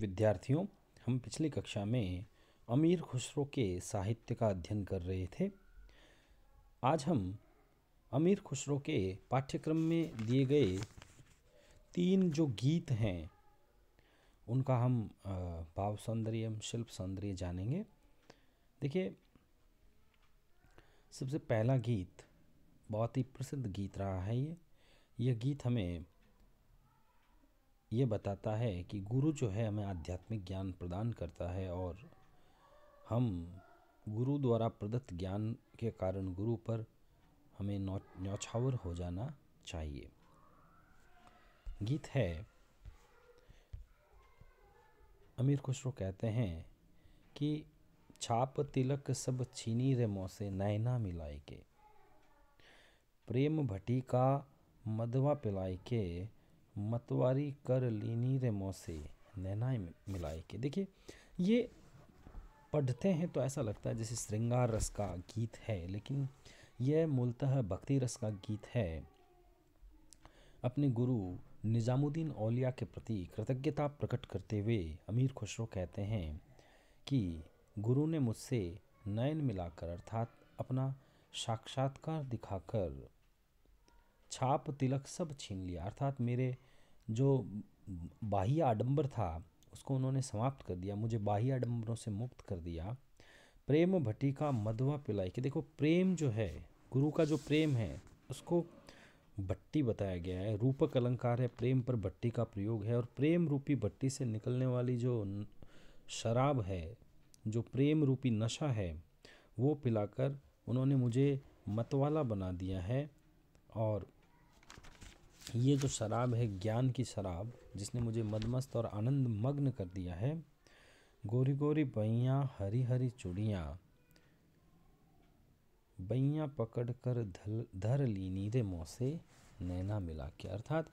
विद्यार्थियों हम पिछली कक्षा में अमीर खुसरो के साहित्य का अध्ययन कर रहे थे आज हम अमीर खुसरो के पाठ्यक्रम में दिए गए तीन जो गीत हैं उनका हम भाव सौंदर्य एवं शिल्प सौंदर्य जानेंगे देखिए सबसे पहला गीत बहुत ही प्रसिद्ध गीत रहा है ये यह गीत हमें ये बताता है कि गुरु जो है हमें आध्यात्मिक ज्ञान प्रदान करता है और हम गुरु द्वारा प्रदत्त ज्ञान के कारण गुरु पर हमें नौ न्यौछावर हो जाना चाहिए गीत है अमीर खुसरो कहते हैं कि छाप तिलक सब छीनी रे मोसे नैना मिलाए के प्रेम भटी का मदवा पिलाए के मतवारी कर लीनी रे मोसे नैनाए मिलाए के देखिए ये पढ़ते हैं तो ऐसा लगता है जैसे श्रृंगार रस का गीत है लेकिन यह मूलतः भक्ति रस का गीत है अपने गुरु निज़ामुद्दीन औलिया के प्रति कृतज्ञता प्रकट करते हुए अमीर खुसरो कहते हैं कि गुरु ने मुझसे नयन मिलाकर अर्थात अपना साक्षात्कार दिखाकर छाप तिलक सब छीन लिया अर्थात मेरे जो बाह्य आडंबर था उसको उन्होंने समाप्त कर दिया मुझे बाह्य आडंबरों से मुक्त कर दिया प्रेम भट्टी का मधुआ पिलाई कि देखो प्रेम जो है गुरु का जो प्रेम है उसको भट्टी बताया गया है रूपक अलंकार है प्रेम पर भट्टी का प्रयोग है और प्रेम रूपी भट्टी से निकलने वाली जो शराब है जो प्रेम रूपी नशा है वो पिलाकर उन्होंने मुझे मतवाला बना दिया है और ये जो शराब है ज्ञान की शराब जिसने मुझे मदमस्त और आनंद मग्न कर दिया है गोरी गोरी बैया हरी हरी चूड़ियाँ बइया पकड़ कर धल धर ली नीरे मोह से नैना मिला के अर्थात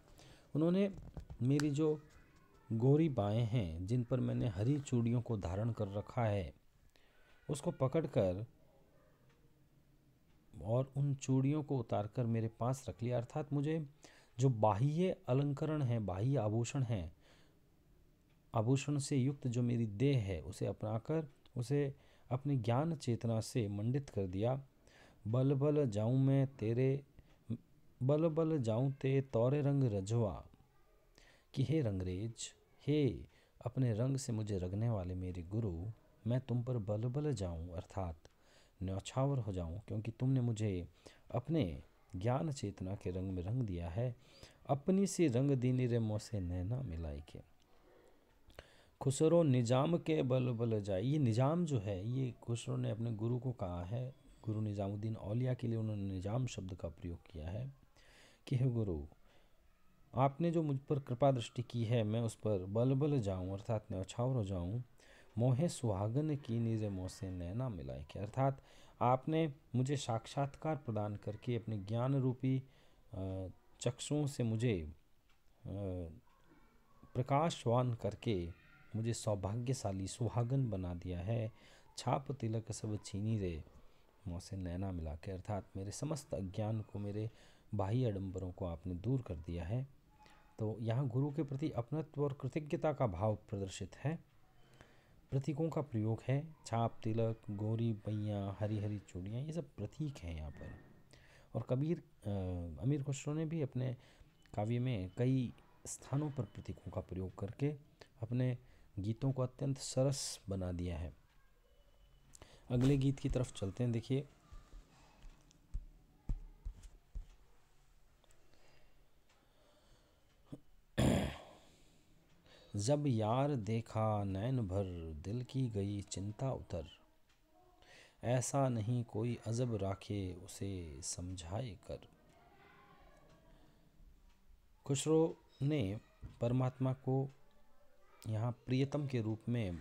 उन्होंने मेरी जो गोरी बाएँ हैं जिन पर मैंने हरी चूड़ियों को धारण कर रखा है उसको पकड़कर और उन चूड़ियों को उतारकर मेरे पास रख लिया अर्थात मुझे जो बाह्य अलंकरण है बाह्य आभूषण है आभूषण से युक्त जो मेरी देह है उसे अपनाकर उसे अपने ज्ञान चेतना से मंडित कर दिया बल बल जाऊँ मैं तेरे बल बल जाऊँ ते तौरे रंग रजवा कि हे रंगरेज हे अपने रंग से मुझे रगने वाले मेरे गुरु मैं तुम पर बल बल जाऊँ अर्थात न्यौछावर हो जाऊँ क्योंकि तुमने मुझे अपने ज्ञान चेतना के रंग में रंग दिया है अपनी सी रंग दीनी रे मोसे नैना मिलाई के खुसरो निजाम के बल बल जाए ये निजाम जो है ये खुसरो ने अपने गुरु को कहा है गुरु निजामुद्दीन औलिया के लिए उन्होंने निजाम शब्द का प्रयोग किया है कि हे गुरु आपने जो मुझ पर कृपा दृष्टि की है मैं उस पर बल बल जाऊँ अर्थात न्यौछावर हो जाऊँ मोहे सुहागन की नीरे मोह से नैना मिलाए के अर्थात आपने मुझे साक्षात्कार प्रदान करके अपने ज्ञान रूपी चक्षुओं से मुझे प्रकाशवान करके मुझे सौभाग्यशाली सुहागन बना दिया है छाप तिलक सब छीनी रे मौसे नैना मिला के अर्थात मेरे समस्त अज्ञान को मेरे बाह्य अडम्बरों को आपने दूर कर दिया है तो यहाँ गुरु के प्रति अपनत्व और कृतज्ञता का भाव प्रदर्शित है प्रतीकों का प्रयोग है छाप तिलक गोरी बैया हरी हरी चूड़ियाँ ये सब प्रतीक हैं यहाँ पर और कबीर आ, अमीर खुसरो ने भी अपने काव्य में कई स्थानों पर प्रतीकों का प्रयोग करके अपने गीतों को अत्यंत सरस बना दिया है अगले गीत की तरफ चलते हैं देखिए जब यार देखा नैन भर दिल की गई चिंता उतर ऐसा नहीं कोई अजब राखे उसे समझाए कर खुशरो ने परमात्मा को यहाँ प्रियतम के रूप में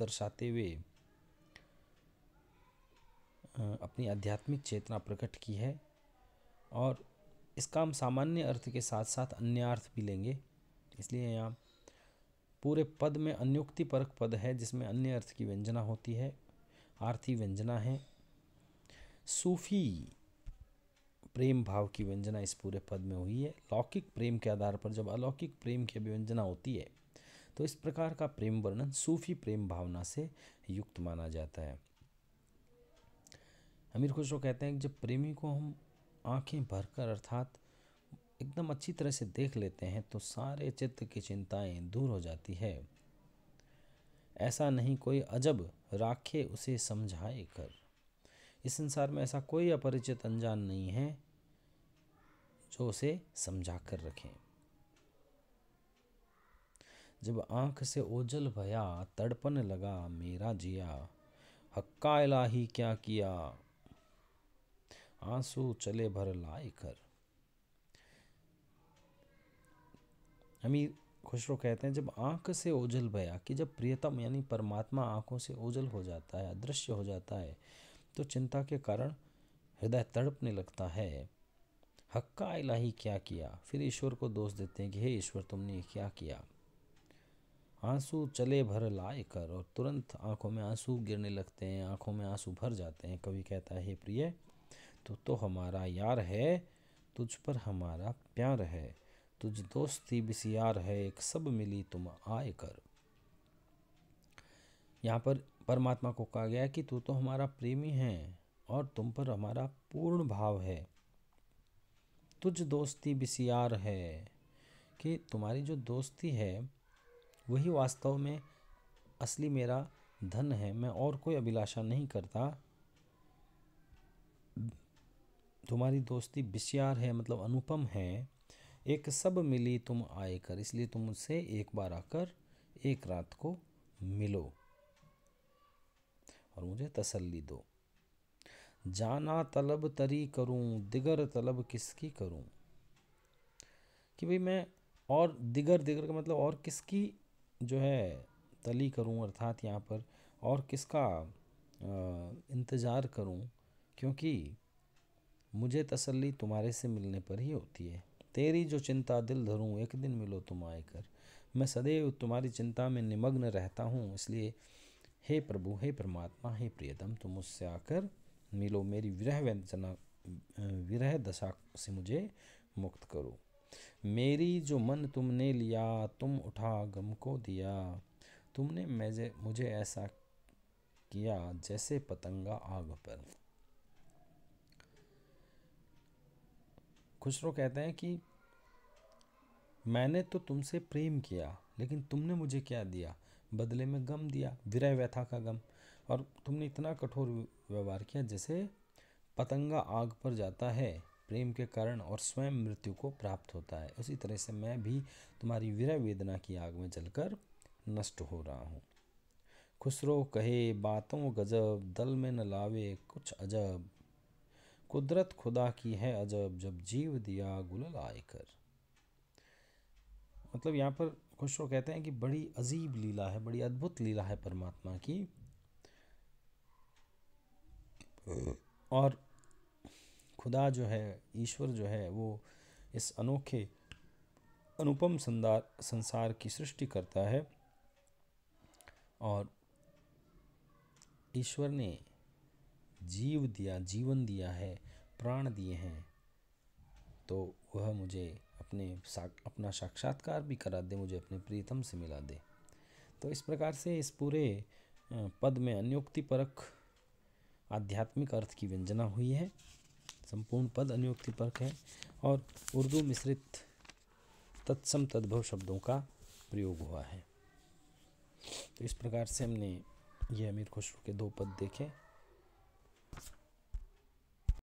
दर्शाते हुए अपनी आध्यात्मिक चेतना प्रकट की है और इसका हम सामान्य अर्थ के साथ साथ अन्य अर्थ भी लेंगे इसलिए यहाँ पूरे पद में अन्योक्ति परक पद है जिसमें अन्य अर्थ की व्यंजना होती है आर्थी व्यंजना है सूफी प्रेम भाव की व्यंजना इस पूरे पद में हुई है लौकिक प्रेम के आधार पर जब अलौकिक प्रेम की अभिव्यंजना होती है तो इस प्रकार का प्रेम वर्णन सूफी प्रेम भावना से युक्त माना जाता है अमीर खुशरो कहते हैं कि जब प्रेमी को हम आंखें भरकर अर्थात एकदम अच्छी तरह से देख लेते हैं तो सारे चित्त की चिंताएं दूर हो जाती है ऐसा नहीं कोई अजब राखे उसे समझाए कर इस संसार में ऐसा कोई अपरिचित अनजान नहीं है जो उसे समझा कर रखें जब आंख से ओझल भया तड़पन लगा मेरा जिया हक्का इलाही क्या किया आंसू चले भर लाए कर हमी खुशरो कहते हैं जब आँख से ओझल भया कि जब प्रियतम यानी परमात्मा आँखों से ओझल हो जाता है अदृश्य हो जाता है तो चिंता के कारण हृदय तड़पने लगता है हक्का इलाही क्या किया फिर ईश्वर को दोष देते हैं कि हे ईश्वर तुमने क्या किया आंसू चले भर लाए कर और तुरंत आंखों में आंसू गिरने लगते हैं आंखों में आंसू भर जाते हैं कभी कहता है हे प्रिय तू तो, तो हमारा यार है तुझ पर हमारा प्यार है तुझ दोस्ती बिसियार है एक सब मिली तुम आए कर यहाँ पर परमात्मा को कहा गया कि तू तो हमारा प्रेमी है और तुम पर हमारा पूर्ण भाव है तुझ दोस्ती बिसियार है कि तुम्हारी जो दोस्ती है वही वास्तव में असली मेरा धन है मैं और कोई अभिलाषा नहीं करता तुम्हारी दोस्ती बिसियार है मतलब अनुपम है एक सब मिली तुम आए कर इसलिए तुम मुझसे एक बार आकर एक रात को मिलो और मुझे तसल्ली दो जाना तलब तरी करूं दिगर तलब किसकी करूं कि भाई मैं और दिगर दिगर का मतलब और किसकी जो है तली करूं अर्थात यहाँ पर और किसका इंतज़ार करूं क्योंकि मुझे तसल्ली तुम्हारे से मिलने पर ही होती है तेरी जो चिंता दिल धरूँ एक दिन मिलो तुम आए कर मैं सदैव तुम्हारी चिंता में निमग्न रहता हूँ इसलिए हे प्रभु हे परमात्मा हे प्रियतम तुम मुझसे आकर मिलो मेरी विरह व्यंजना विरह दशा से मुझे मुक्त करो मेरी जो मन तुमने लिया तुम उठा गम को दिया तुमने मैजे मुझे ऐसा किया जैसे पतंगा आग पर खुसरो कहते हैं कि मैंने तो तुमसे प्रेम किया लेकिन तुमने मुझे क्या दिया बदले में गम दिया विरह व्यथा का गम और तुमने इतना कठोर व्यवहार किया जैसे पतंगा आग पर जाता है प्रेम के कारण और स्वयं मृत्यु को प्राप्त होता है उसी तरह से मैं भी तुम्हारी विरह वेदना की आग में जलकर नष्ट हो रहा हूँ खुसरो कहे बातों गजब दल में न लावे कुछ अजब कुदरत खुदा की है अजब जब जीव दिया गुलल आयकर मतलब यहाँ पर खुशरो कहते हैं कि बड़ी अजीब लीला है बड़ी अद्भुत लीला है परमात्मा की और खुदा जो है ईश्वर जो है वो इस अनोखे अनुपम संदार संसार की सृष्टि करता है और ईश्वर ने जीव दिया जीवन दिया है प्राण दिए हैं तो वह मुझे अपने साक, अपना साक्षात्कार भी करा दे मुझे अपने प्रीतम से मिला दे तो इस प्रकार से इस पूरे पद में अन्योक्ति परख आध्यात्मिक अर्थ की व्यंजना हुई है संपूर्ण पद अन्योक्ति परख है और उर्दू मिश्रित तत्सम तद्भव शब्दों का प्रयोग हुआ है तो इस प्रकार से हमने ये अमीर खुशरू के दो पद देखे